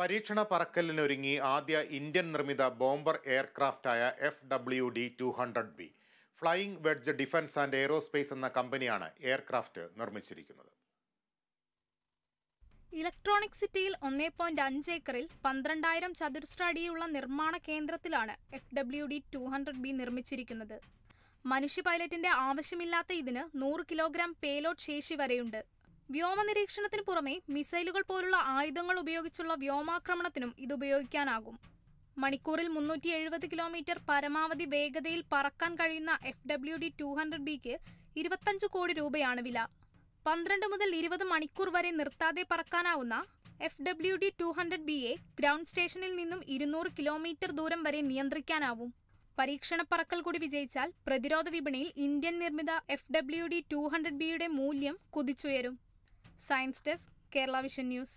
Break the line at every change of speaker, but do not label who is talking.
പരീക്ഷണ പറക്കലിനൊരുങ്ങി ആദ്യ ഇന്ത്യൻ നിർമ്മിത ബോംബർ എയർക്രാഫ്റ്റായ F W D two hundred B flying wedge defence and aerospace എന്ന കമ്പനിയാണ് എയർക്രാഫ്റ്റ് നിർമ്മിച്ചിരിക്കുന്നത്
ഇലക്ട്രോണിക് സിറ്റിയിൽ ഒന്നേ പോയിന്റ് അഞ്ച്
ഏക്കറിൽ പന്ത്രണ്ടായിരം ചതുരശ്ര അടിയുള്ള നിർമ്മാണ കേന്ദ്രത്തിലാണ് F W D two hundred B നിർമ്മിച്ചിരിക്കുന്നത് മനുഷ്യ പൈലറ്റിന്റെ ആവശ്യമില്ലാത്ത ഇതിന് നൂറ് കിലോഗ്രാം പേലോഡ് ശേഷി വരെയുണ്ട് വ്യോമ നിരീക്ഷണത്തിന് പുറമെ മിസൈലുകൾ പോലുള്ള ആയുധങ്ങൾ ഉപയോഗിച്ചുള്ള വ്യോമാക്രമണത്തിനും ഇത് ഉപയോഗിക്കാനാകും മണിക്കൂറിൽ മുന്നൂറ്റി എഴുപത് കിലോമീറ്റർ പരമാവധി വേഗതയിൽ പറക്കാൻ കഴിയുന്ന F W D two hundred ബിക്ക് ഇരുപത്തഞ്ച് കോടി രൂപയാണ് വില പന്ത്രണ്ട് മുതൽ ഇരുപത് മണിക്കൂർ വരെ നിർത്താതെ പറക്കാനാവുന്ന F W D two hundred ബിയെ ഗ്രൗണ്ട് സ്റ്റേഷനിൽ നിന്നും ഇരുന്നൂറ് കിലോമീറ്റർ ദൂരം വരെ നിയന്ത്രിക്കാനാവും പരീക്ഷണ പറക്കൽ കൂടി വിജയിച്ചാൽ പ്രതിരോധ വിപണിയിൽ ഇന്ത്യൻ നിർമ്മിത F W D two hundred ബിയുടെ മൂല്യം കുതിച്ചുയരും science desk Kerala vision news